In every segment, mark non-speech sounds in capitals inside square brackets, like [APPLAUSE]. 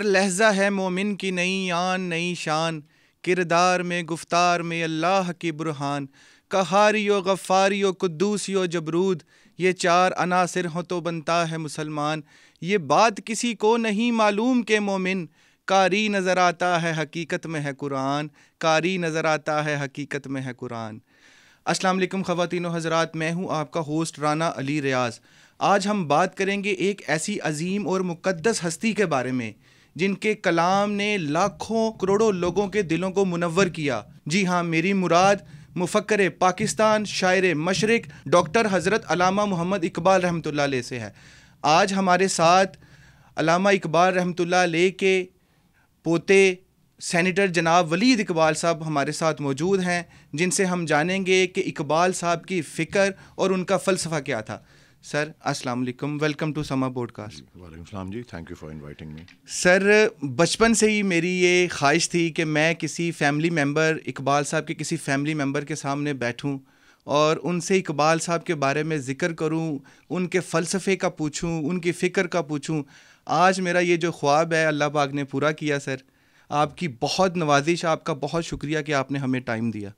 हर लहजा है मोमिन की नई आन नई शान किरदार में गुफ्तार में अल्लाह की बुरहान कहारियो गफ़ारियो कुद्दूसियो जबरूद ये चार अनासर हों तो बनता है मुसलमान ये बात किसी को नहीं मालूम के मोमिन कारी नज़र आता है हकीकत में है कुरान कारी नज़र आता है हकीकत में है कुरान अस्सलाम वालेकुम ख़वातिन हज़रात मैं हूँ आपका होस्ट राना अली रियाज आज हम बात करेंगे एक ऐसी अजीम और मुक़दस हस्ती के बारे में जिनके कलाम ने लाखों करोड़ों लोगों के दिलों को मुनवर किया जी हाँ मेरी मुराद मुफक्र पाकिस्तान शायर मशरक डॉक्टर हज़रत अलामा मोहम्मद इकबाल रहमत से है आज हमारे साथ अलामा इकबाल रहमत के पोते सेनेटर जनाब वलीद इकबाल साहब हमारे साथ मौजूद हैं जिनसे हम जानेंगे कि इकबाल साहब की फ़िक्र और उनका फ़लसफ़ा क्या था सर अस्सलाम वालेकुम वेलकम टू समा पॉडकास्ट वालेकुम सलाम जी thank you for inviting me sir बचपन से ही मेरी ये ख्वाहिश थी कि मैं किसी फैमिली मेंबर इकबाल साहब के किसी फैमिली मेंबर के सामने बैठूं और उनसे इकबाल साहब के बारे में ज़िक्र करूं उनके फ़लसफ़े का पूछूं उनकी फ़िक्र का पूछूं आज मेरा ये जो ख्वाब है अल्लाह पाक ने पूरा किया सर आपकी बहुत नवाजिश आपका बहुत शुक्रिया कि आपने हमें टाइम दिया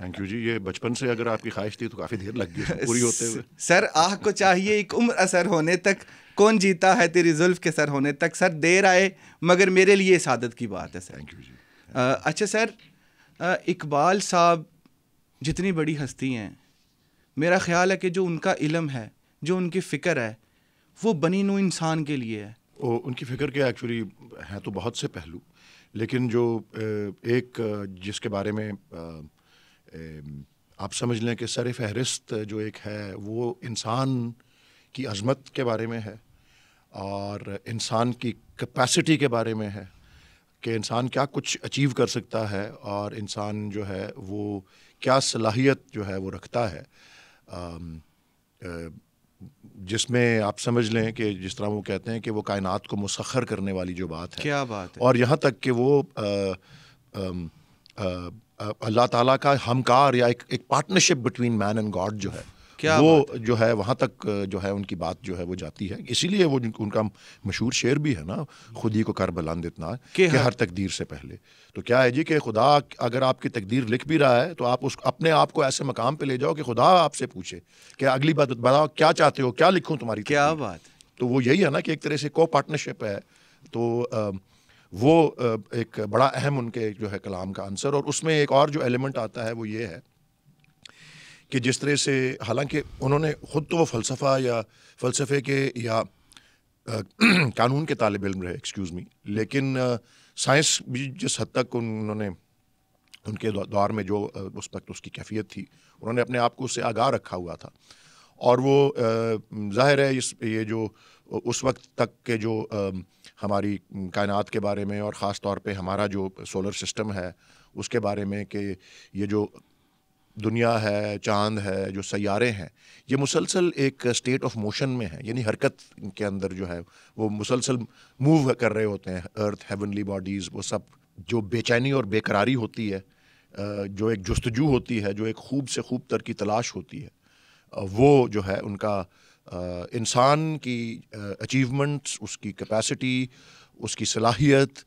थैंक यू जी ये बचपन से अगर आपकी ख्वाहिश थी तो काफ़ी देर लग गई [LAUGHS] पूरी होते हुए सर आह को चाहिए एक उम्र असर होने तक कौन जीता है तेरी जुल्फ के सर होने तक सर देर आए मगर मेरे लिए सादत की बात है सर थैंक यू जी आ, अच्छा सर इकबाल साहब जितनी बड़ी हस्ती हैं मेरा ख्याल है कि जो उनका इलम है जो उनकी फ़िक्र है वो बनी नो इंसान के लिए है ओ, उनकी फ़िक्र के एक्चुअली हैं तो बहुत से पहलू लेकिन जो एक जिसके बारे में आप समझ लें कि सर फहरिस्त जो एक है वो इंसान की अजमत के बारे में है और इंसान की कैपेसिटी के बारे में है कि इंसान क्या कुछ अचीव कर सकता है और इंसान जो है वो क्या सलाहियत जो है वो रखता है जिसमें आप समझ लें कि जिस तरह वो कहते हैं कि वो कायनात को मुसखर करने वाली जो बात है क्या बात है और यहाँ तक कि वो आ, आ, आ, अल्लाह ताला का हमकार या एक एक partnership between man and God जो है क्या वो है? जो है वहाँ तक जो है उनकी बात जो है वो जाती है इसीलिए वो उनका मशहूर शेर भी है ना खुद ही को कर बलान इतना के हर, हर तकदीर से पहले तो क्या है जी कि खुदा अगर आपकी तकदीर लिख भी रहा है तो आप उस अपने आप को ऐसे मकाम पे ले जाओ कि खुदा आपसे पूछे कि अगली बात बताओ क्या चाहते हो क्या लिखूँ तुम्हारी क्या बात तो वो यही है ना कि एक तरह से को पार्टनरशिप है तो वो एक बड़ा अहम उनके जो है कलाम का आंसर और उसमें एक और जो एलिमेंट आता है वो ये है कि जिस तरह से हालांकि उन्होंने ख़ुद तो वो फ़लसफ़ा या फ़लसफ़े के या आ, [CLEARS THROAT] कानून के तालब इम रहे एक्सक्यूज़ मी लेकिन साइंस भी जिस हद तक उन्होंने उनके दौर में जो उस वक्त तो उसकी कैफियत थी उन्होंने अपने आप को उससे आगाह रखा हुआ था और वो ज़ाहिर है इस ये जो उस वक्त तक के जो आ, हमारी कायनात के बारे में और ख़ास तौर पे हमारा जो सोलर सिस्टम है उसके बारे में कि ये जो दुनिया है चांद है जो सैारे हैं ये मुसलसल एक स्टेट ऑफ मोशन में है यानी हरकत के अंदर जो है वो मुसलसल मूव कर रहे होते हैं अर्थ हेवनली बॉडीज़ वो सब जो बेचैनी और बेकरारी होती है जो एक जस्तजू होती है जो एक खूब से खूब तर की तलाश होती है वो जो है उनका इंसान की अचीवमेंट्स उसकी कैपेसिटी उसकी सलाहियत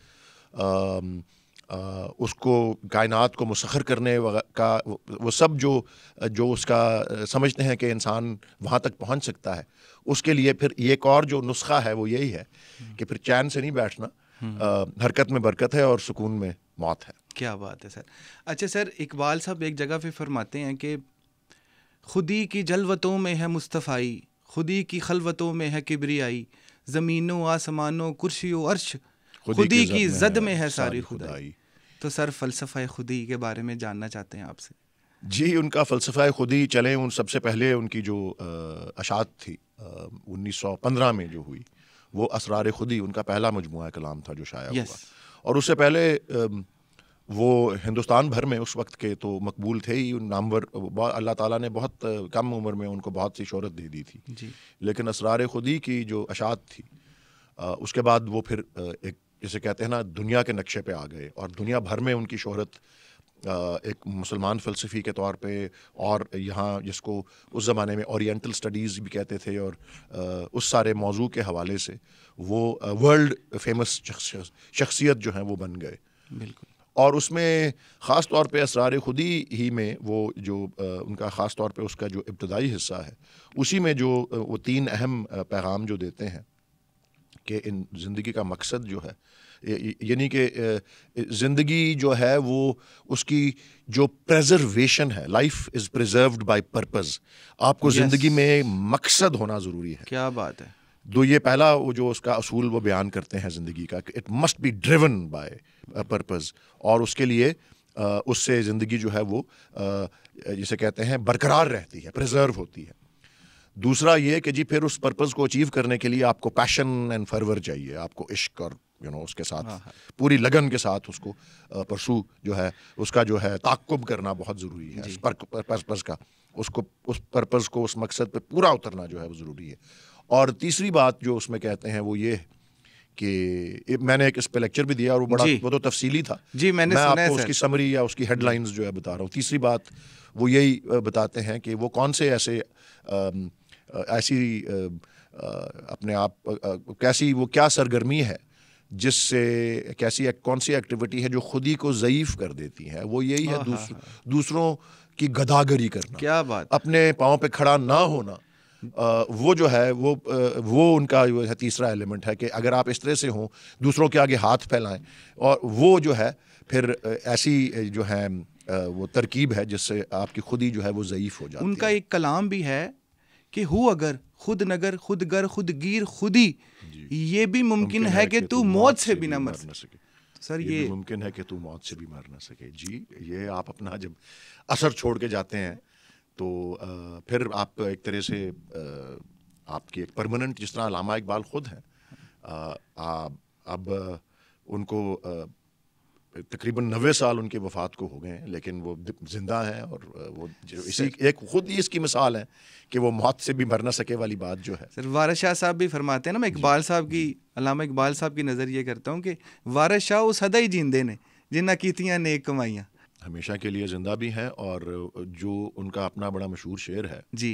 उसको कायनात को मुसखर करने का वो सब जो जो उसका समझते हैं कि इंसान वहाँ तक पहुँच सकता है उसके लिए फिर एक और जो नुस्खा है वो यही है कि फिर चैन से नहीं बैठना हम्म। हरकत में बरकत है और सुकून में मौत है क्या बात है सर अच्छा सर इकबाल साहब एक जगह पे फरमाते हैं कि खुदी की जलवतों में है मुस्तफ़ाई खुदी की खलवतों में है किबरियाई ज़मीनों आसमानों कुर्सी अर्श खुदी खुदी की जद में है सारी खुदाई तो सर फ़लसफ़ा खुदी के बारे में जानना चाहते हैं आपसे जी उनका फ़लसफ़ा खुदी चलें उन सबसे पहले उनकी जो अशात थी उन्नीस सौ पंद्रह में जो हुई वो असरार खुदी उनका पहला मजमु कलाम था जो शायद yes. और उससे पहले वो हिंदुस्तान भर में उस वक्त के तो मकबूल थे ही नामवर अल्लाह ताला ने बहुत कम उम्र में उनको बहुत सी शहरत दे दी थी लेकिन असरार खुदी की जो अशात थी उसके बाद वो फिर एक जिसे कहते हैं ना दुनिया के नक्शे पे आ गए और दुनिया भर में उनकी शहरत एक मुसलमान फ़लसफ़ी के तौर पे और यहाँ जिसको उस ज़माने में ओरिएंटल स्टडीज़ भी कहते थे और उस सारे मौजू के हवाले से वो वर्ल्ड फेमस शख्सियत जो हैं वो बन गए बिल्कुल और उसमें ख़ास तौर पे असरार खुदी ही में वो जो उनका ख़ास तौर पे उसका जो इब्तदाई हिस्सा है उसी में जो वो तीन अहम पैगाम जो देते हैं कि इन ज़िंदगी का मकसद जो है यानी कि ज़िंदगी जो है वो उसकी जो प्रज़र्वेशन है life is preserved by purpose आपको yes. ज़िंदगी में मकसद होना ज़रूरी है क्या बात है दो ये पहला वो जो उसका असूल वो बयान करते हैं ज़िंदगी का it must be driven by purpose और उसके लिए उससे ज़िंदगी जो है वो जिसे कहते हैं बरकरार रहती है प्रिजर्व होती है दूसरा ये कि जी फिर उस पर्पज़ को अचीव करने के लिए आपको पैशन एंड फरवर चाहिए आपको इश्क और यू you नो know, उसके साथ हाँ, हाँ। पूरी लगन के साथ उसको परसू जो है उसका जो है ताकुब करना बहुत ज़रूरी है पर्पज़ का उसको उस पर्पज़ को उस मकसद पर पूरा उतरना जो है वो ज़रूरी है और तीसरी बात जो उसमें कहते हैं वो ये कि मैंने एक इस पर लेक्चर भी दिया और वो बड़ा वो तो तफसीली था जी मैंने मैं आपको उसकी समरी या उसकी हेडलाइंस जो है बता रहा हूँ तीसरी बात वो यही बताते हैं कि वो कौन से ऐसे ऐसी अपने आप कैसी वो क्या सरगर्मी है जिससे कैसी कौन सी एक्टिविटी है जो खुद ही को ज़यीफ़ कर देती है वो यही है दूसर, दूसरों की गदागरी करना क्या बात अपने पाँव पे खड़ा ना होना वो जो है वो वो उनका जो है तीसरा एलिमेंट है कि अगर आप इस तरह से हों दूसरों के आगे हाथ फैलाएं और वो जो है फिर ऐसी जो है वो तरकीब है जिससे आपकी खुदी जो है वो ज़यीफ़ हो जाती उनका है। एक कलाम भी है कि हु अगर खुद नगर खुद गर खुद गिर खुदी ये भी मुमकिन है, है कि तू मौत से भी ना मर सके सर ये, ये मुमकिन है कि तू मौत से भी मर ना सके जी ये आप अपना जब असर छोड़ के जाते हैं तो फिर आप एक तरह से आपकी एक परमानेंट जिस तरह लामा इकबाल खुद हैं अब उनको तकरीबन नबे साल उनके वफ़ात को हो गए हैं लेकिन वो ज़िंदा हैं और वो इसी एक ख़ुद ही इसकी मिसाल है कि वो मौत से भी मर ना सके वाली बात जो है सर वारस शाह साहब भी फरमाते हैं ना मैं इकबाल साहब की अलामा इकबाल साहब की नज़र ये करता हूँ कि वारस शाह उस हदा ही जींदे ने जिन्ना कीतियाँ नेक कमाइयाँ हमेशा के लिए ज़िंदा भी हैं और जो उनका अपना बड़ा मशहूर शेर है जी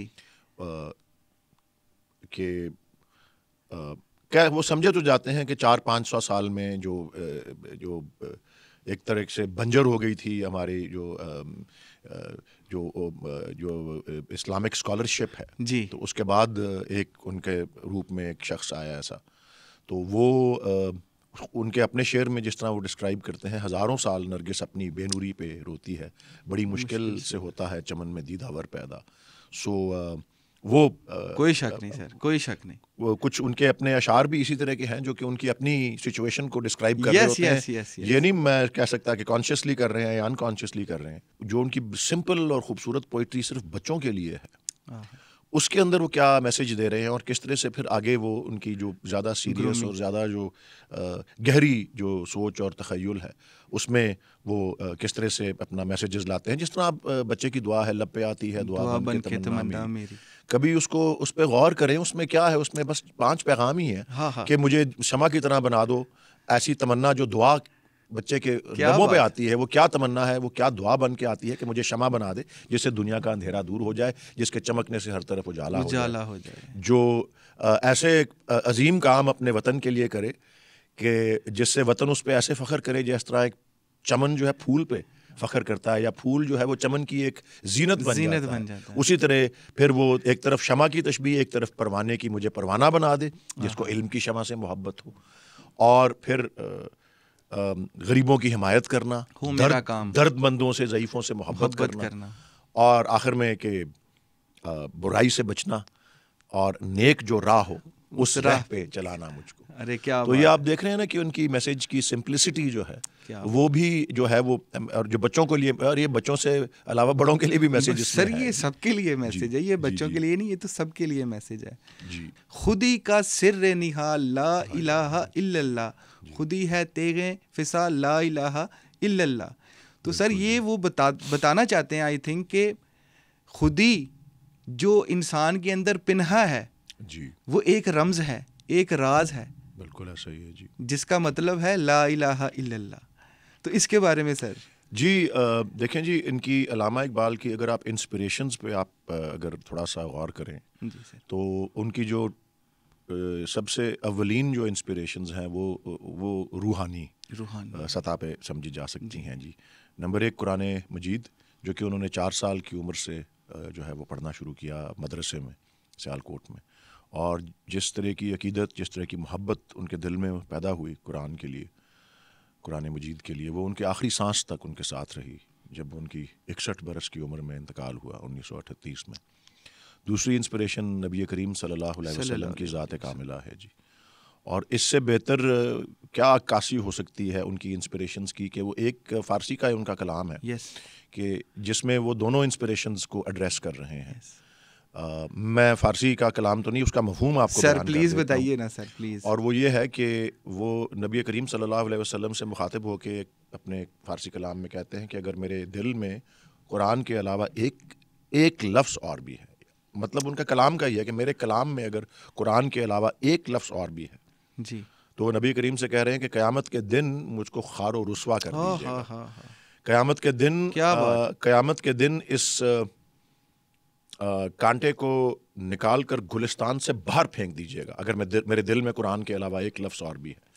के क्या वो समझे तो जाते हैं कि चार पाँच सौ साल में जो जो एक तरह से बंजर हो गई थी हमारी जो जो जो इस्लामिक स्कॉलरशिप है जी तो उसके बाद एक उनके रूप में एक शख्स आया ऐसा तो वो उनके अपने शेर में जिस तरह वो डिस्क्राइब करते हैं हज़ारों साल नरगिस अपनी बेनूरी पे रोती है बड़ी मुश्किल, मुश्किल से होता है चमन में दीदावर पैदा सो आ, वो आ, कोई शक नहीं सर कोई शक नहीं वो कुछ उनके अपने अशार भी इसी तरह के हैं जो कि उनकी अपनी सिचुएशन को डिस्क्राइब कर रहे होते हैं ये नहीं मैं कह सकता कि कॉन्शियसली कर रहे हैं या अनकॉन्शियसली कर रहे हैं जो उनकी सिंपल और खूबसूरत पोइट्री सिर्फ बच्चों के लिए है हाँ, हाँ। उसके अंदर वो क्या मैसेज दे रहे हैं और किस तरह से फिर आगे वो उनकी जो ज़्यादा सीरियस और ज़्यादा जो गहरी जो सोच और तखयल है उसमें वो किस तरह से अपना मैसेजेस लाते हैं जिस तरह आप बच्चे की दुआ है लपे पे आती है दुआ, दुआ बन के तमन्ना मेरी कभी उसको उस पर गौर करें उसमें क्या है उसमें बस पांच पैगाम ही है हाँ हा। कि मुझे क्षमा की तरह बना दो ऐसी तमन्ना जो दुआ बच्चे के लबों पे आती है वो क्या तमन्ना है वो क्या दुआ बन के आती है कि मुझे क्षमा बना दे जिससे दुनिया का अंधेरा दूर हो जाए जिसके चमकने से हर तरफ उजाला उजाला हो जाए, हो जाए। जो आ, ऐसे अजीम काम अपने वतन के लिए करे कि जिससे वतन उस पर ऐसे फ़ख्र करे जिस तरह एक चमन जो है फूल पे फ़ख्र करता है या फूल जो है वो चमन की एक जीनत बन जीनत जाता बन जाता है उसी तरह फिर वो एक तरफ शमा की तशबी एक तरफ परवाने की मुझे परवाना बना दे जिसको हाँ। इल्म की शमा से मोहब्बत हो और फिर गरीबों की हिमायत करना दर्द, काम दर्दमंदों से ज़यीफ़ों से मोहब्बत करना, करना और आखिर में कि बुराई से बचना और नेक जो राह हो उस राह पे चलाना मुझको अरे क्या तो ये आप देख रहे हैं ना कि उनकी मैसेज की सिंप्लिसिटी जो है क्या वो भी जो है वो और जो बच्चों के लिए और ये बच्चों से अलावा बड़ों के लिए भी मैसेज सर ये सबके लिए मैसेज है ये बच्चों के लिए नहीं ये तो सबके लिए मैसेज है खुदी का सिर निहा ला हाँ इला खुदी है तेगे फिसा ला इला इल्लल्ला तो सर ये वो बता बताना चाहते हैं आई थिंक के खुदी जो इंसान के अंदर पिनहा है जी वो एक रमज है एक राज है बिल्कुल ऐसा ही है जी जिसका मतलब है ला इलाहा इल्लल्लाह तो इसके बारे में सर जी देखें जी इनकी अलामा इकबाल की अगर आप इंस्पिरेशंस पे आप अगर थोड़ा सा गौर करें तो उनकी जो सबसे अवलिन जो इंस्पिरेशंस हैं वो वो रूहानी रूहानी सतह पे समझी जा सकती हैं जी नंबर एक कुरान मजीद जो कि उन्होंने चार साल की उम्र से जो है वो पढ़ना शुरू किया मदरसे में सियालकोट में और जिस तरह की अकीदत जिस तरह की मोहब्बत उनके दिल में पैदा हुई कुरान के लिए कुरान मजीद के लिए वो उनके आखिरी सांस तक उनके साथ रही जब उनकी इकसठ बरस की उम्र में इंतकाल हुआ उन्नीस सौ अठतीस में दूसरी इंस्परेशन नबी करीम सल्लल्लाहु अलैहि वसल्लम की ज़ात कामिला है जी और इससे बेहतर क्या अक्सी हो सकती है उनकी इंस्परेशन की कि वो एक फ़ारसी का उनका कलाम है yes. कि जिसमें वो दोनों इंस्परेशन को एड्रेस कर रहे हैं yes. आ, मैं फ़ारसी का कलाम तो नहीं उसका मफहम आपको सर प्लीज़ बताइए ना सर प्लीज़ और वो ये है कि वो नबी करीम सल्लल्लाहु अलैहि वसल्लम से मुखातब होकर अपने फ़ारसी कलाम में कहते हैं कि अगर मेरे दिल में कुरान के अलावा एक एक लफ्ज़ और भी है मतलब उनका कलाम का ही है कि मेरे कलाम में अगर कुरान के अलावा एक लफ्ज़ और भी है जी तो वो नबी करीम से कह रहे हैं कि क़्यामत के दिन मुझको खार व रसवा कर हाँ, दीजिएगा हाँ, हाँ, क़्यामत के दिन क़्यामत के दिन इस कांटे को निकाल कर गुलिस्तान से बाहर फेंक दीजिएगा अगर मैं दि, मेरे दिल में कुरान के अलावा एक लफ्स और भी है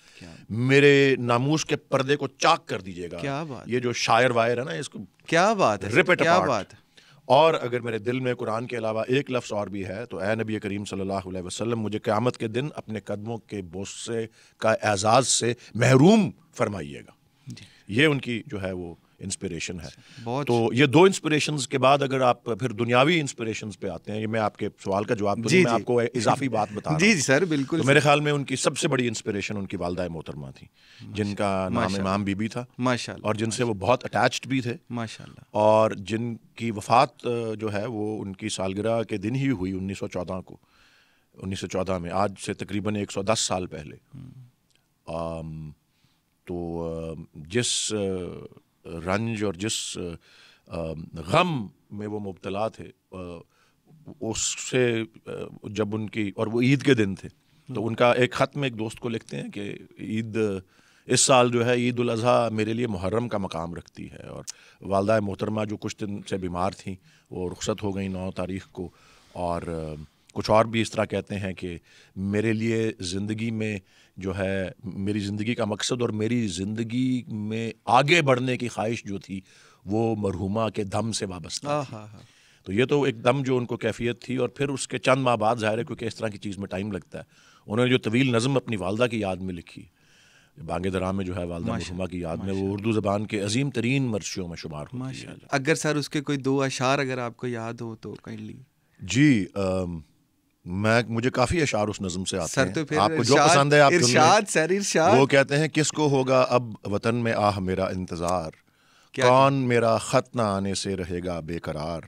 मेरे नामूस के पर्दे को चाक कर दीजिएगा क्या बात ये जो शायर वायर है ना इसको क्या बात है रिपेट क्या बात है और अगर मेरे दिल में कुरान के अलावा एक लफ्स और भी है तो ए नबी करीम सल्लल्लाहु अलैहि वसल्लम मुझे क़्यामत के दिन अपने कदमों के बोस से का एजाज़ से महरूम फरमाइएगा ये उनकी जो है वो इंस्पिरेशन है तो ये दो इंस्पिरेशन के बाद अगर आप फिर दुनियावी इंस्पिरेशन पे आते हैं ये मैं आपके सवाल का जवाब तो मैं आपको इजाफी बात बता जी जी सर बिल्कुल तो मेरे ख्याल में उनकी सबसे बड़ी इंस्पिरेशन उनकी वालदा मोहतरमा थी जिनका नाम इमाम बीबी था माशा और जिनसे वो बहुत अटैच भी थे माशा और जिनकी वफात जो है वो उनकी सालगिरह के दिन ही हुई 1914 को 1914 में आज से तकरीबन 110 साल पहले आम, हम्म। तो जिस रंज और जिस गम में वो मुबतला थे उससे जब उनकी और वो ईद के दिन थे तो हम्म। उनका एक ख़त में एक दोस्त को लिखते हैं कि ईद इस साल जो है ईद अज़ी मेरे लिए मुहर्रम का मकाम रखती है और वालदा मोहतरमा जो कुछ दिन से बीमार थी वो रुखसत हो गई नौ तारीख को और कुछ और भी इस तरह कहते हैं कि मेरे लिए ज़िंदगी में जो है मेरी ज़िंदगी का मकसद और मेरी ज़िंदगी में आगे बढ़ने की ख्वाहिश जो थी वो मरहुमा के दम से वाबस्ता हाँ, हाँ, हाँ। तो ये तो एक दम जो उनको कैफियत थी और फिर उसके चंद माह बाद ज़ाहिर है क्योंकि इस तरह की चीज़ में टाइम लगता है उन्होंने जो तवील नज़म अपनी वालदा की याद में लिखी बांगे दरा में जो है वालदा मरहुमा की याद में वो उर्दू ज़बान के अजीम तरीन मरशियों में शुमार होती अगर सर उसके कोई दो अशार अगर आपको याद हो तो कर ली जी मैं मुझे काफी अशार उस नज्म से आते हैं तो आपको जो पसंद है आप इर्शाद, सर इर्शाद। वो कहते हैं किसको होगा अब वतन में आह मेरा इंतजार कौन मेरा खत ना आने से रहेगा बेकरार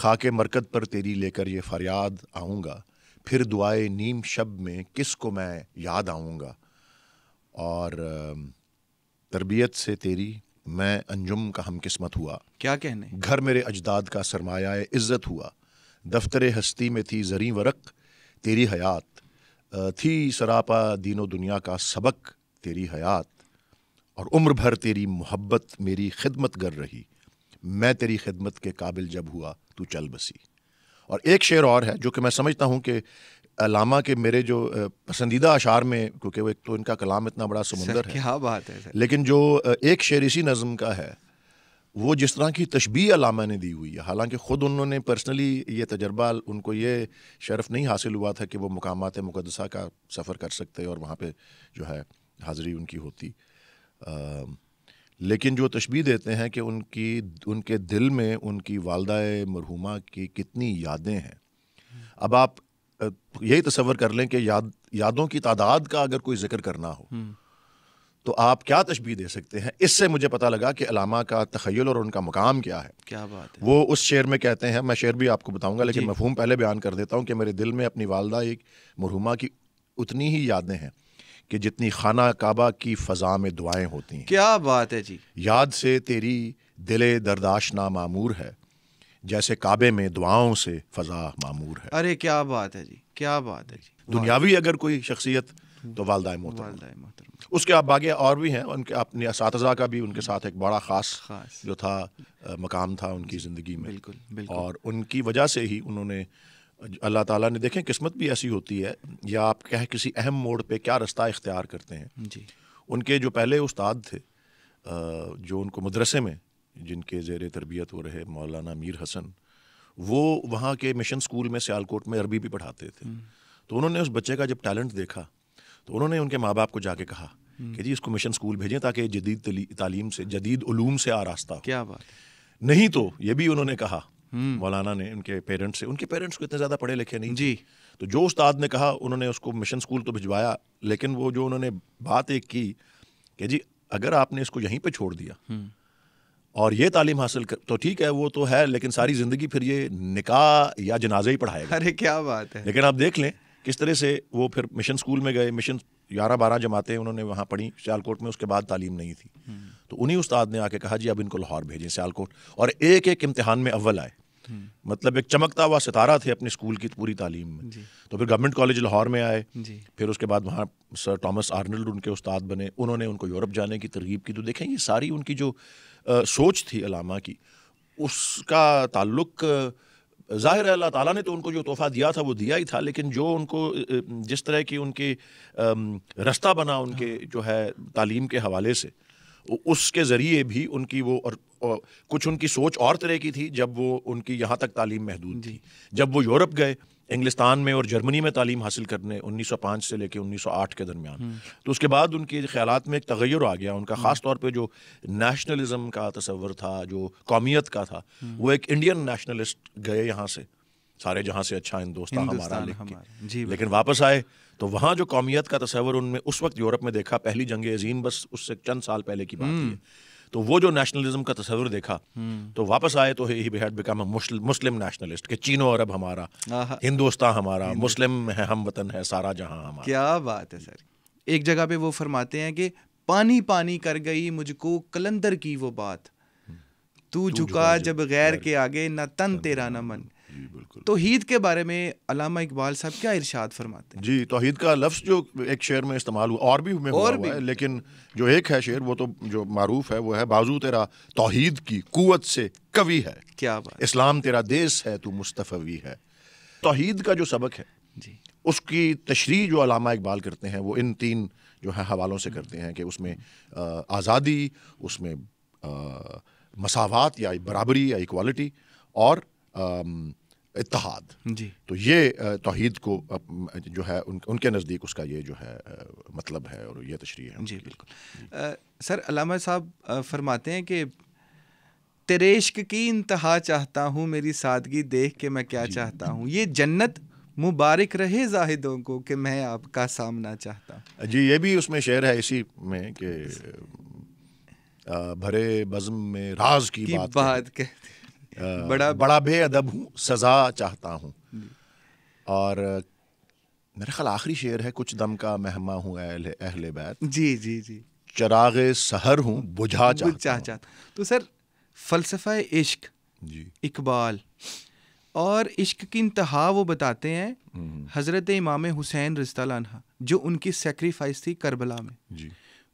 खाके मरकत पर तेरी लेकर ये फरियाद आऊंगा फिर दुआए नीम शब में किसको मैं याद आऊंगा और तरबियत से तेरी मैं अंजुम का हम किस्मत हुआ क्या कहने घर मेरे अजदाद का सरमाया इज्जत हुआ दफ्तर हस्ती में थी जरी वरक तेरी हयात थी सरापा दीनो दुनिया का सबक तेरी हयात और उम्र भर तेरी मोहब्बत मेरी खिदमत कर रही मैं तेरी खिदमत के काबिल जब हुआ तू चल बसी और एक शेर और है जो कि मैं समझता हूँ कि अलामा के मेरे जो पसंदीदा अशार में क्योंकि वो एक तो इनका कलाम इतना बड़ा समुंदर है क्या बात है लेकिन जो एक शेर इसी नज़म का है वो जिस तरह की तशबी अलामा ने दी हुई है हालांकि ख़ुद उन्होंने पर्सनली ये तजर्बा उनको ये शरफ़ नहीं हासिल हुआ था कि वो मकाम मुकदसा का सफ़र कर सकते और वहाँ पर जो है हाज़िरी उनकी होती आ, लेकिन जो तशबी देते हैं कि उनकी उनके दिल में उनकी वालदा मरहुमा की कितनी यादें हैं अब आप यही तस्वर कर लें कि याद यादों की तादाद का अगर कोई जिक्र करना हो हम्म। तो आप क्या तशबी दे सकते हैं इससे मुझे पता लगा कि अलामा का तखयल और उनका मुकाम क्या है क्या बात है वो उस शेर में कहते हैं मैं शेर भी आपको बताऊंगा लेकिन मफहूम पहले बयान कर देता हूँ कि मेरे दिल में अपनी वालदा एक मरहुमा की उतनी ही यादें हैं कि जितनी खाना काबा की फ़जा में दुआएं होती हैं क्या बात है जी याद से तेरी दिले दर्दाश्त मामूर है जैसे काबे में दुआओं से फ़जा मामूर है अरे क्या बात है जी क्या बात है जी दुनियावी अगर कोई शख्सियत तो वालदा मोहतरम उसके आप बागे और भी हैं उनके अपने इस का भी उनके साथ एक बड़ा ख़ास जो था मकाम था उनकी ज़िंदगी में बिल्कुल, बिल्कुल और उनकी वजह से ही उन्होंने अल्लाह ताला ने देखें किस्मत भी ऐसी होती है या आप कह किसी अहम मोड़ पे क्या रास्ता इख्तियार करते हैं जी उनके जो पहले उस्ताद थे जो उनको मदरसे में जिनके जेर तरबियत हो रहे मौलाना मीर हसन वो वहाँ के मिशन स्कूल में सियालकोट में अरबी भी पढ़ाते थे हम्म। तो उन्होंने उस बच्चे का जब टैलेंट देखा तो उन्होंने उनके माँ बाप को जाके कहा कि जी इसको मिशन स्कूल भेजें ताकि जदीद तालीम से जदीद उलूम से आ रास्ता क्या बात नहीं तो ये भी उन्होंने कहा हम्म। मौलाना ने उनके पेरेंट्स से उनके पेरेंट्स को इतने ज़्यादा पढ़े लिखे नहीं जी तो जो उस्ताद ने कहा उन्होंने उसको मिशन स्कूल तो भिजवाया लेकिन वो जो उन्होंने बात एक की कि जी अगर आपने इसको यहीं पर छोड़ दिया हम्म। और ये तालीम हासिल कर तो ठीक है वो तो है लेकिन सारी ज़िंदगी फिर ये निकाह या जनाजे ही पढ़ाएगा अरे क्या बात है लेकिन आप देख लें किस तरह से वो फिर मिशन स्कूल में गए मिशन ग्यारह बारह जमातें उन्होंने वहाँ पढ़ी सियालकोट में उसके बाद तालीम नहीं थी तो उन्हीं उस्ताद ने आके कहा जी अब इनको लाहौर भेजें सियालकोट और एक एक इम्तहान में अव्वल आए मतलब एक चमकता हुआ सितारा थे अपने स्कूल की पूरी तालीम में तो फिर गवर्नमेंट कॉलेज लाहौर में आए फिर उसके बाद वहाँ सर थॉमस आर्नल्ड उनके उस्ताद बने उन्होंने उनको यूरोप जाने की तरगीब की तो देखें ये सारी उनकी जो आ, सोच थी अलामा की उसका ताल्लुक़ ज़ाहिर है अल्लाह ताला ने तो उनको जो तोहफ़ा दिया था वो दिया ही था लेकिन जो उनको जिस तरह की उनकी रास्ता बना उनके हाँ। जो है तालीम के हवाले से उसके ज़रिए भी उनकी वो और, और कुछ उनकी सोच और तरह की थी जब वो उनकी यहाँ तक तालीम महदूद थी जब वो यूरोप गए इंग्लिस्तान में और जर्मनी में तालीम हासिल करने 1905 से लेकर 1908 के दरमियान हम्म। तो उसके बाद उनके ख्याल में एक तगैर आ गया उनका ख़ास तौर पर जो नेशनलिज्म का तस्वर था जो कौमियत का था हम्म। वो एक इंडियन नेशनलिस्ट गए यहाँ से सारे जहाँ से अच्छा हिंदुस्तान हमारा लेकिन वापस आए तो वहाँ जो कौमियत का तस्वर उनमें उस वक्त यूरोप में देखा पहली जंग अजीम बस उससे चंद साल पहले की बात है हम्म। तो वो जो नेशनलिज्म का तस्वर देखा हम्म। तो वापस आए तो ही बेहद बिकम मुस्लिम नेशनलिस्ट के चीनो अरब हमारा हिंदुस्तान हमारा मुस्लिम है हम वतन है सारा जहां हमारा क्या बात है सर एक जगह पे वो फरमाते हैं कि पानी पानी कर गई मुझको कलंदर की वो बात हम्म। तू झुका जब गैर के आगे न तन तेरा न मन जी बिल्कुल तोहीद के बारे में अलामा इकबाल साहब क्या इरशाद फरमाते हैं जी तोहीद का लफ्ज़ जो एक शेर में इस्तेमाल हुआ और भी में और हुआ भी। है लेकिन जो एक है शेर वो तो जो मारूफ है वो है बाजू तेरा तोहीद की कुत से कवि है क्या बात इस्लाम तेरा देश है तू मुस्तफ़वी है तोहीद का जो सबक है जी उसकी तशरी जो अलामा इकबाल करते हैं वो इन तीन जो है हवालों से करते हैं कि उसमें आज़ादी उसमें मसावत या बराबरी या इक्वालिटी और इतिहाद जी तो ये तोहद को जो है उन, उनके नज़दीक उसका ये जो है मतलब है और ये तशरी है जी बिल्कुल सर अलामा साहब फरमाते हैं कि तेरे इश्क की इंतहा चाहता हूँ मेरी सादगी देख के मैं क्या चाहता हूँ ये जन्नत मुबारक रहे जाहिदों को कि मैं आपका सामना चाहता जी ये भी उसमें शेर है इसी में कि भरे बज़म में राज की, की बात, बात कहते बड़ा बड़ा बेअदब हूँ सज़ा चाहता हूँ और मेरे ख्याल आखिरी शेर है कुछ दम का मेहमा हूँ अहले बैत जी जी जी चराग सहर हूँ बुझा चाहता चाह चाहता तो सर फ़लसफ़ा इश्क जी इकबाल और इश्क की इंतहा वो बताते हैं हम्म। हज़रत इमाम हुसैन रस्ता जो उनकी सेक्रीफाइस थी करबला में जी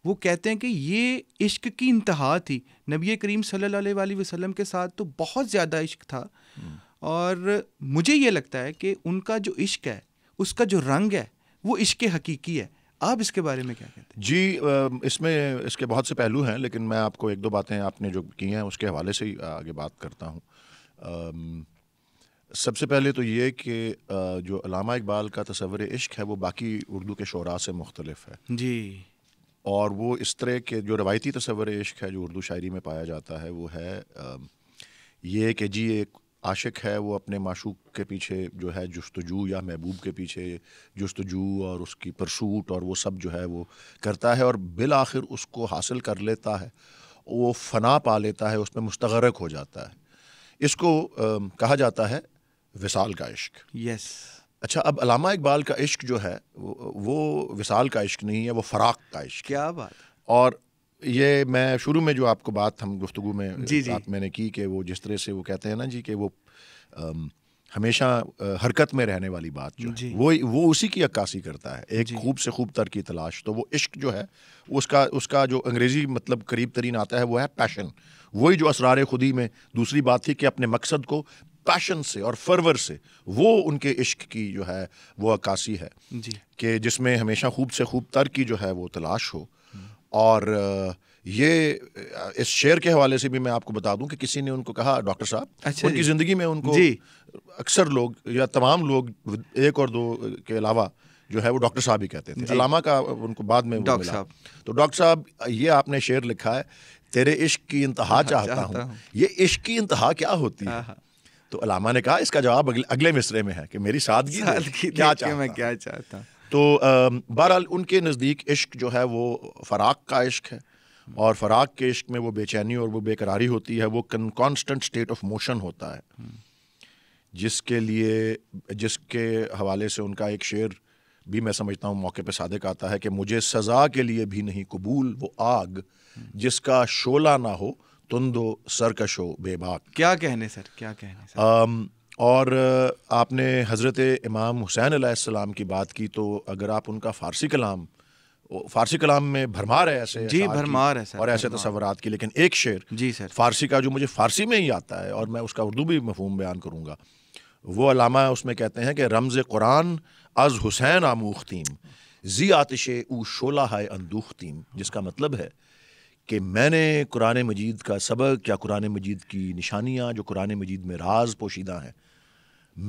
वो कहते हैं कि ये इश्क की इंतहा थी नबी करीम सल वसलम के साथ तो बहुत ज़्यादा इश्क था हम्म। और मुझे ये लगता है कि उनका जो इश्क है उसका जो रंग है वो इश्क हकीकी है आप इसके बारे में क्या कहते हैं जी इसमें इसके बहुत से पहलू हैं लेकिन मैं आपको एक दो बातें आपने जो की हैं उसके हवाले से ही आगे बात करता हूँ सबसे पहले तो ये कि जो अलामा इकबाल का तस्वर इश्क है वो बाकी उर्दू के शोरा से मुख्तलिफ है जी और वो इस तरह के जो रवायती तस्वर इश्क है जो उर्दू शायरी में पाया जाता है वो है ये कि जी एक आशिक है वो अपने माशूक के पीछे जो है जस्तजू या महबूब के पीछे जस्तजू और उसकी परसूट और वो सब जो है वो करता है और बिल आखिर उसको हासिल कर लेता है वो फना पा लेता है उसमें मुस्तरक हो जाता है इसको आ, कहा जाता है विसाल का इश्क यस yes. अच्छा अब अलामा इकबाल का इश्क जो है वो, विशाल विसाल का इश्क नहीं है वो फराक का इश्क क्या बात और ये मैं शुरू में जो आपको बात हम गुफ्तु में जी जी मैंने की कि वो जिस तरह से वो कहते हैं ना जी कि वो हमेशा हरकत में रहने वाली बात जो है वो वो उसी की अक्कासी करता है एक खूब से खूब तर की तलाश तो वो इश्क जो है उसका उसका जो अंग्रेज़ी मतलब करीब तरीन आता है वो है पैशन वही जो असरार खुदी में दूसरी बात थी कि अपने मकसद को पैशन से और फरवर से वो उनके इश्क की जो है वो अक्सी है कि जिसमें हमेशा खूब से खूब तर की जो है वो तलाश हो और ये इस शेर के हवाले से भी मैं आपको बता दूं कि किसी ने उनको कहा डॉक्टर साहब अच्छा उनकी ज़िंदगी में उनको अक्सर लोग या तमाम लोग एक और दो के अलावा जो है वो डॉक्टर साहब ही कहते थे अलामा का उनको बाद में डॉक्टर साहब तो डॉक्टर साहब ये आपने शेर लिखा है तेरे इश्क की इंतहा हाँ, चाहता हूँ ये इश्क की इंतहा क्या होती है तो अलामा ने कहा इसका जवाब अगले, अगले मिसरे में है कि मेरी सादगी सादगी क्या चाहता मैं क्या चाहता तो बहरहाल उनके नज़दीक इश्क जो है वो फराक का इश्क है और फराक के इश्क में वो बेचैनी और वो बेकरारी होती है वो कॉन्स्टेंट स्टेट ऑफ मोशन होता है जिसके लिए जिसके हवाले से उनका एक शेर भी मैं समझता हूँ मौके पे सादक आता है कि मुझे सज़ा के लिए भी नहीं कबूल वो आग जिसका शोला ना हो तुंदो सरकशो बेबाक क्या कहने सर क्या कहने सर? आम, और आपने हज़रत इमाम हुसैन आसमाम की बात की तो अगर आप उनका फ़ारसी कलाम फ़ारसी कलाम में भरमार है ऐसे जी भरमार है सर और ऐसे तस्वरत की लेकिन एक शेर जी सर फ़ारसी का जो मुझे फ़ारसी में ही आता है और मैं उसका उर्दू भी मफहम बयान करूँगा वो अलामा उसमें कहते हैं कि रमज़ कुरान अज़ हुसैन आमूखतीम जी आतिश ऊ शोला है अंदूखतीम जिसका मतलब है कि मैंने कुरान मजीद का सबक या कुरान मजीद की निशानियाँ जो कुरान मजीद में राज पोशीदा हैं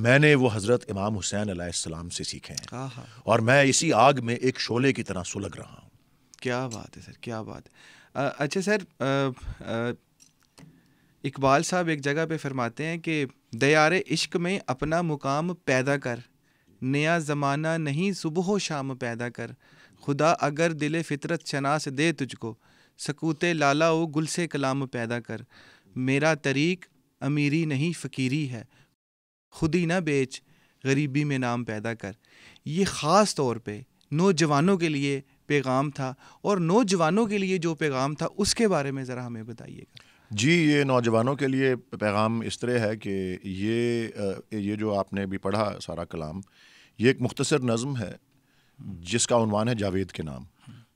मैंने वो हज़रत इमाम हुसैन आसमाम से सीखे हैं और मैं इसी आग में एक शोले की तरह सुलग रहा हूँ क्या बात है सर क्या बात है अच्छा सर इकबाल साहब एक जगह पे फरमाते हैं कि दयार इश्क में अपना मुकाम पैदा कर नया ज़माना नहीं सुबह शाम पैदा कर खुदा अगर दिल फितरत शनास दे तुझको सकूते लाला ओ गुल से कलाम पैदा कर मेरा तरीक अमीरी नहीं फ़कीरी है खुद ही ना बेच गरीबी में नाम पैदा कर ये ख़ास तौर पे नौजवानों के लिए पैगाम था और नौजवानों के लिए जो पैगाम था उसके बारे में ज़रा हमें बताइएगा जी ये नौजवानों के लिए पैगाम इस तरह है कि ये ये जो आपने अभी पढ़ा सारा कलाम ये एक मुख्तसर नज़म है जिसका उनवान है जावेद के नाम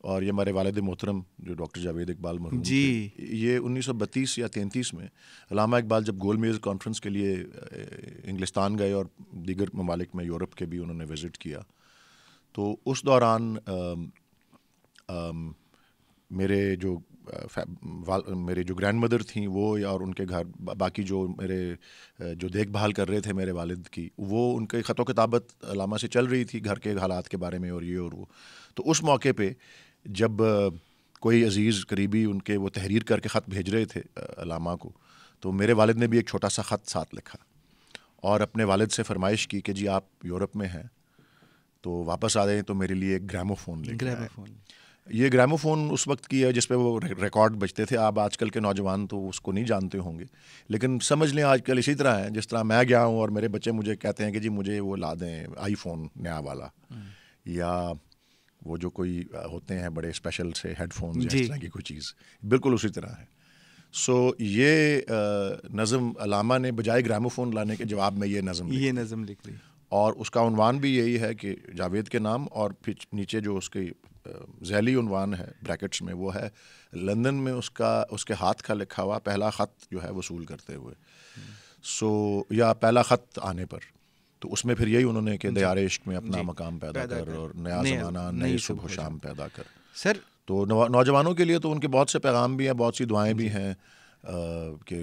और ये हमारे वालद मोहतरम जो डॉक्टर जावेद इकबाल मोहम्मद जी ये 1932 या 33 में अलामा इकबाल जब गोल मेज़ कॉन्फ्रेंस के लिए इंग्लिस्तान गए और दीगर ममालिक में यूरोप के भी उन्होंने विज़िट किया तो उस दौरान आ, आ, मेरे जो मेरे जो ग्रैंड मदर थी वो या और उनके घर बाकी जो मेरे जो देखभाल कर रहे थे मेरे वालिद की वो उनके ख़तों किताबत अलामा से चल रही थी घर के हालात के बारे में और ये और वो तो उस मौके पे जब कोई अजीज़ करीबी उनके वो तहरीर करके ख़त भेज रहे थे अलामा को तो मेरे वालद ने भी एक छोटा सा ख़त साथ लिखा और अपने वालद से फरमाइश की कि जी आप यूरोप में हैं तो वापस आ जाएँ तो मेरे लिए एक ग्रामोफोन ले ग्रामोफोन ये ग्रामोफोन उस वक्त की है जिस पे वो रिकॉर्ड बजते थे आप आजकल के नौजवान तो उसको नहीं जानते होंगे लेकिन समझ लें आजकल इसी तरह हैं जिस तरह मैं गया हूँ और मेरे बच्चे मुझे कहते हैं कि जी मुझे वो ला दें आईफोन नया वाला हम्म। या वो जो कोई होते हैं बड़े स्पेशल से हेडफोन इस तरह की कोई चीज़ बिल्कुल उसी तरह है सो so, ये नज़म अलामा ने बजाय ग्रामोफोन लाने के जवाब में ये नज़म ये नज़म लिख ली और उसका उनवान भी यही है कि जावेद के नाम और फिर नीचे जो उसकी जैली उनवान है ब्रैकेट्स में वो है लंदन में उसका उसके हाथ का लिखा हुआ पहला ख़त जो है वसूल करते हुए सो हम्म। so, या पहला ख़त आने पर तो उसमें फिर यही उन्होंने कि दया इश्क में अपना मकाम पैदा कर, कर और नया ज़माना नई सुबह शाम पैदा कर सर तो नौजवानों के लिए तो उनके बहुत से पैगाम भी हैं बहुत सी दुआएं भी हैं कि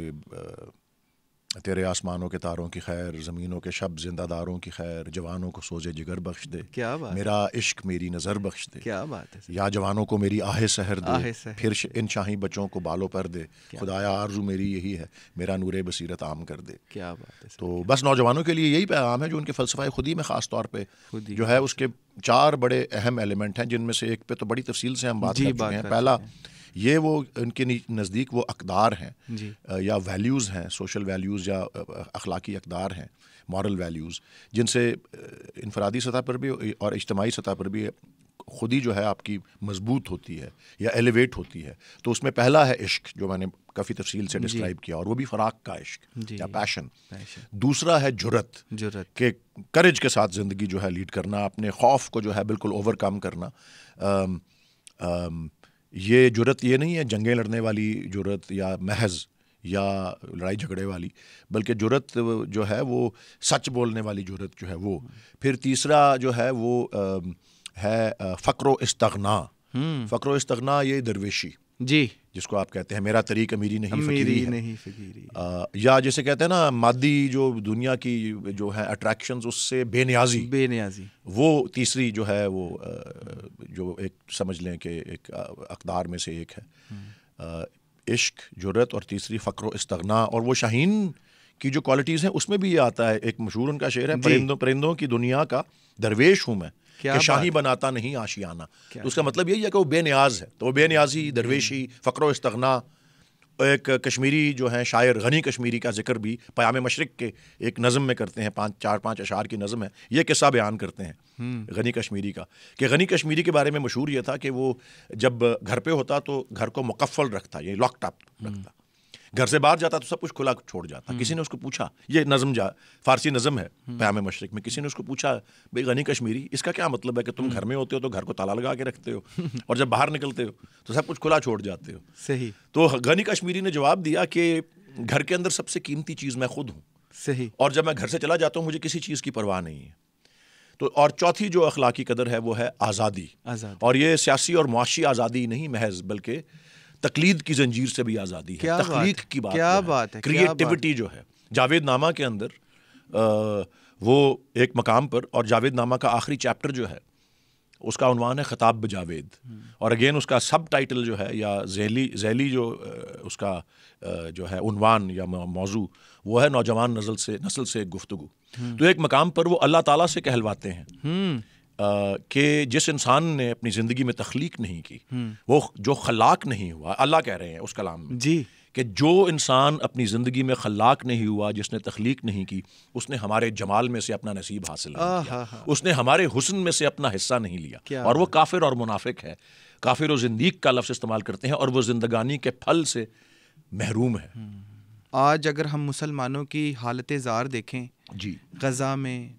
तेरे आसमानों के तारों की खैर ज़मीनों के शब जिंदादारों की खैर जवानों को सोजे जिगर बख्श दे क्या बात मेरा इश्क मेरी नज़र बख्श दे क्या बात है या जवानों को मेरी आहे सहर दे आहे सहर फिर इन शाही बच्चों को बालों पर दे खुदाया आरजू मेरी यही है मेरा नूर बसीरत आम कर दे क्या बात है तो बस नौजवानों के लिए यही पैगाम है जो उनके फ़लसफ़ा खुदी में ख़ास तौर पर जो है उसके चार बड़े अहम एलिमेंट हैं जिनमें से एक पे तो बड़ी तफसील से हम बात कर पहला ये वो उनके नज़दीक वो अकदार हैं या वैल्यूज़ हैं सोशल वैल्यूज़ या अखलाकी अकदार हैं मॉरल वैल्यूज़ जिनसे इनफरादी सतह पर भी और इज्तमाही सतह पर भी खुद ही जो है आपकी मजबूत होती है या एलिवेट होती है तो उसमें पहला है इश्क जो मैंने काफ़ी तफसील से डिस्क्राइब किया और वो भी फराक का इश्क या पैशन दूसरा है जुरत जुरत के करेज के साथ ज़िंदगी जो है लीड करना अपने खौफ को जो है बिल्कुल ओवरकम करना आम, आम, ये जरूरत ये नहीं है जंगें लड़ने वाली जरूरत या महज या लड़ाई झगड़े वाली बल्कि जरूरत जो है वो सच बोलने वाली जरूरत जो है वो फिर तीसरा जो है वो आ, है फ़क्र इस्तगना हम्म। फ़क्र इस्तगना ये दरवेशी जी जिसको आप कहते हैं मेरा तरीक अमीरी नहीं अमीरी फकीरी नहीं फकीरी आ, या जैसे कहते हैं ना मादी जो दुनिया की जो है अट्रैक्शन उससे बेनियाजी बेनियाजी वो तीसरी जो है वो जो एक समझ लें कि एक अकदार में से एक है हम्म। इश्क जरत और तीसरी फ़क्र इस्तगना और वो शाहीन की जो क्वालिटीज़ हैं उसमें भी ये आता है एक मशहूर उनका शेर है परिंदों परिंदों की दुनिया का दरवेश हूँ मैं क्या शाही बनाता नहीं आशियाना तो उसका मतलब यही है कि वो बेनियाज है तो वो बेनियाजी दरवेशी हम्म। फ़क्र इसतना एक कश्मीरी जो है शायर गनी कश्मीरी का जिक्र भी पयाम मशरक के एक नज़म में करते हैं पाँच चार पाँच अशार की नज़म है ये किस्सा बयान करते हैं हम्म। गनी कश्मीरी का कि गनी कश्मीरी के बारे में मशहूर ये था कि वो जब घर पे होता तो घर को मुकफ़ल रखता ये लॉकटाप रखता घर से बाहर जाता तो सब कुछ खुला छोड़ जाता हम्म। किसी ने उसको पूछा ये नज़म जा फारसी नज़म है प्याम हम्म। मशरक में किसी ने उसको पूछा भाई गनी कश्मीरी इसका क्या मतलब है कि तुम हम्म। घर में होते हो तो घर को ताला लगा के रखते हो [LAUGHS] और जब बाहर निकलते हो तो सब कुछ खुला छोड़ जाते हो सही तो गनी कश्मीरी ने जवाब दिया कि घर के अंदर सबसे कीमती चीज़ मैं खुद हूँ सही और जब मैं घर से चला जाता हूँ मुझे किसी चीज़ की परवाह नहीं है तो और चौथी जो अखलाकी कदर है वो है आज़ादी और ये सियासी और मुआशी आज़ादी नहीं महज बल्कि तकलीद की जंजीर से भी आज़ादी है तख्लीक की बात क्या बात है क्रिएटिविटी जो है जावेद नामा के अंदर वो एक मकाम पर और जावेद नामा का आखिरी चैप्टर जो है उसका उनवान है ख़ताब जावेद हम्म। और अगेन उसका सब टाइटल जो है या जैली जैली जो उसका जो है उनवान या मौजू वो है नौजवान नजल से नस्ल से गुफ्तु हम्म। तो एक मकाम पर वो अल्लाह ताला से कहलवाते हैं हम्म। कि जिस इंसान ने अपनी ज़िंदगी में तख्लीक नहीं की हम्म। वो जो खलाक नहीं हुआ अल्लाह कह रहे हैं उस कलाम में जी कि जो इंसान अपनी ज़िंदगी में खलाक नहीं हुआ जिसने तख्लीक नहीं की उसने हमारे जमाल में से अपना नसीब हासिल किया उसने हमारे हुसन में से अपना हिस्सा नहीं लिया और वह काफिर और मुनाफिक है काफिर वंदीक का लफ्ज़ इस्तेमाल करते हैं और वह ज़िंदगानी के फल से महरूम है हम्म। आज अगर हम मुसलमानों की हालत ज़ार देखें जी गज़ा में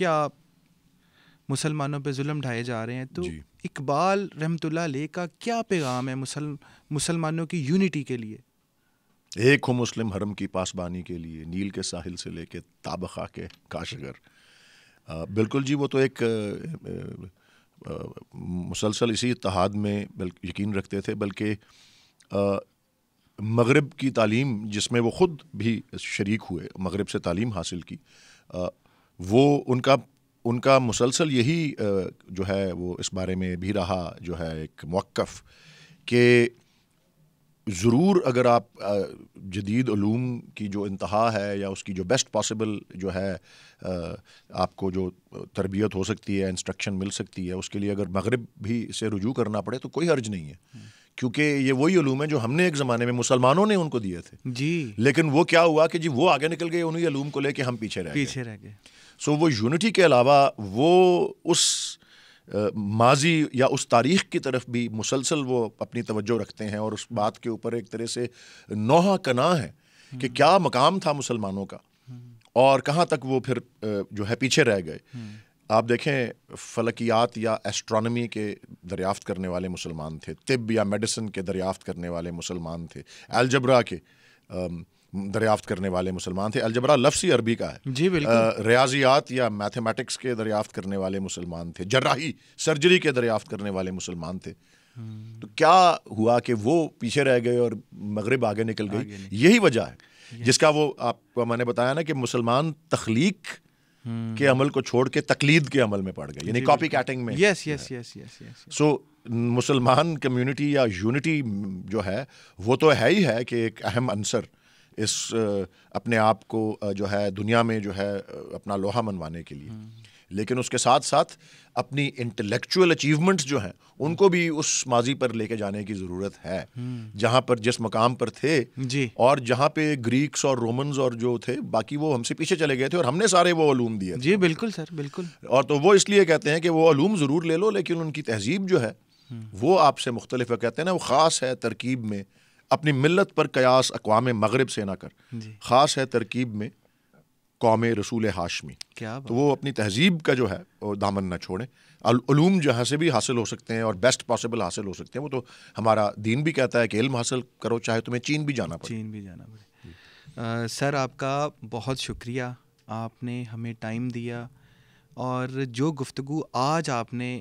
क्या मुसलमानों पे जुल्म ढाए जा रहे हैं तो इकबाल रहमतुल्ला ले का क्या पैगाम है मुसल मुसलमानों की यूनिटी के लिए एक हो मुस्लिम हरम की पासबानी के लिए नील के साहिल से लेके ताबखा के काशगर आ, बिल्कुल जी वो तो एक मुसलसल इसी इतिहाद में यकीन रखते थे बल्कि मगरब की तालीम जिसमें वो ख़ुद भी शरीक हुए मगरब से तालीम हासिल की वो उनका उनका मुसलसल यही जो है वो इस बारे में भी रहा जो है एक मौक़ कि ज़रूर अगर आप जदीद अलूम की जो इंतहा है या उसकी जो बेस्ट पॉसिबल जो है आपको जो तरबियत हो सकती है इंस्ट्रक्शन मिल सकती है उसके लिए अगर मगरब भी इसे रुजू करना पड़े तो कोई हर्ज नहीं है क्योंकि ये वही अलूम है जो हमने एक ज़माने में मुसलमानों ने उनको दिए थे जी लेकिन वो क्या हुआ कि जी वो आगे निकल गए उन्हीं अलूम को लेके हम पीछे रह पीछे रह गए सो वो यूनिटी के अलावा वो उस माजी या उस तारीख़ की तरफ भी मुसलसल वो अपनी तवज्जो रखते हैं और उस बात के ऊपर एक तरह से नोहा कना है कि क्या मकाम था मुसलमानों का और कहाँ तक वो फिर जो है पीछे रह गए आप देखें फलकियात या एस्ट्रोनॉमी के दरियाफ़त करने वाले मुसलमान थे तिब या मेडिसिन के दरियाफ़त करने वाले मुसलमान थे एलजब्रा के दरियाफ्त करने वाले मुसलमान थे अलजबरा लफ्सी अरबी का है जी बिल्कुल रियाजियात या मैथमेटिक्स के दरियाफ्त करने वाले मुसलमान थे जर्राही सर्जरी के दरियाफ्त करने वाले मुसलमान थे हम्म। तो क्या हुआ कि वो पीछे रह गए और मगरब आगे निकल गई यही वजह है जिसका वो आपको मैंने बताया ना कि मुसलमान तख्लीक हम्म। के अमल को छोड़ के तकलीद के अमल में पड़ गए यानी कॉपी कैटिंग में yes yes yes yes yes so मुसलमान कम्युनिटी या यूनिटी जो है वो तो है ही है कि एक अहम अंसर इस अपने आप को जो है दुनिया में जो है अपना लोहा मनवाने के लिए हम्म। लेकिन उसके साथ साथ अपनी इंटेलेक्चुअल अचीवमेंट्स जो हैं उनको भी उस माजी पर लेके जाने की ज़रूरत है हम्म। जहाँ पर जिस मकाम पर थे जी और जहाँ पे ग्रीक्स और रोमन्स और जो थे बाकी वो हमसे पीछे चले गए थे और हमने सारे वो अलूम दिए जी बिल्कुल सर बिल्कुल और तो वो इसलिए कहते हैं कि वो अलूम ज़रूर ले लो लेकिन उनकी तहजीब जो है हम्म। वो आपसे मुख्तलिफ कहते हैं ना वो ख़ास है तरकीब में अपनी मिलत पर कयास अकवाम मगरब से ना कर ख़ास है तरकीब में कौम रसूल हाशमी क्या तो वो अपनी तहजीब का जो है और दामन ना छोड़ें अलूम जहाँ से भी हासिल हो सकते हैं और बेस्ट पॉसिबल हासिल हो सकते हैं वो तो हमारा दीन भी कहता है कि इल्म हासिल करो चाहे तुम्हें चीन भी जाना पड़े चीन भी जाना पड़े सर आपका बहुत शुक्रिया आपने हमें टाइम दिया और जो गुफ्तु आज आपने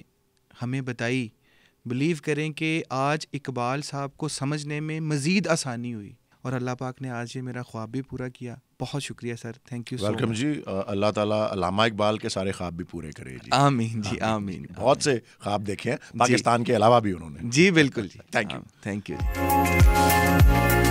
हमें बताई बिलीव करें कि आज इकबाल साहब को समझने में मज़ीद आसानी हुई और अल्लाह पाक ने आज ये मेरा ख्वाब भी पूरा किया बहुत शुक्रिया सर थैंक यू वेलकम जी अल्लाह ताला इकबाल के सारे ख्वाब भी पूरे करे जी आमीन जी आमीन बहुत से ख्वाब देखे हैं पाकिस्तान के अलावा भी उन्होंने जी बिल्कुल जी थैंक यू थैंक यू